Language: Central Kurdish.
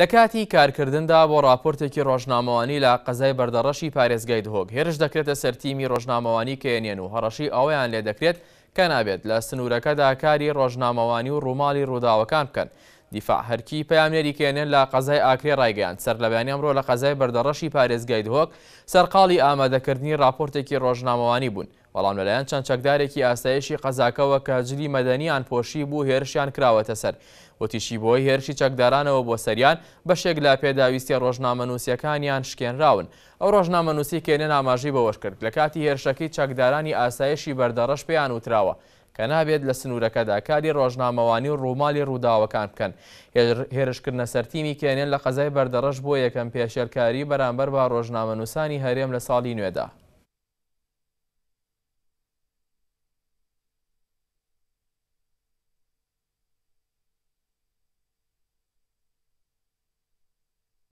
لە کاتی کارکردندا بۆ راپۆرتێکی ڕۆژنامەوانی لە قەزای بەردەڕەشی پارێزگای دهۆک هێرش دەکرێتە سەرتیمی ڕۆژنامەوانی کێنێن و هەڕەشی ئەویان لێ دەکرێت کە نابێت لە سنوورەکەدا کاری ڕۆژنامەوانی و ڕووماڵی ڕووداوەکان بکەن دیفاع هەرکی پامێری کێنێن لە قەزای ئاکرێ ڕایگەیان سەر لە بەیانی ئەمڕۆ لە قەزای بەردەڕەشی پارێزگای دهۆک سەرقاڵی ئامادەکردنی راپۆرتێکی ڕۆژنامەوانی بوون بەڵام لەلایەن چەند چەکدارێکی ئاسایشی قەزاکەوە کە جلی مەدەنیان پۆشی بوو هێرشیان کراوەتە سەر وتیشی بۆی هێرشی چەکدارانەوە بۆ سەریان بەشێک لە پێداویستی ڕۆژنامە نووسەکانیان شکێنراون ئەو ڕۆژنامە نووسی کێنە ئاماژی بەوەش کرد لە کاتی هێرشەکەی چەکدارانی ئاسایشی بەردەڕەش پێیان وتراوە کە نابێت لە سنوورەکەدا کاری ڕۆژنامەوانی و ڕوومالی ڕووداوەکان بکەن هێرشکردنە سەرتیمی کێنێن لە قەزای بەردەڕش بۆ یەکەم پێشێلکاری بەرامبەر با ڕۆژنامە نووسانی هەرێم لە ساڵی نوێدا.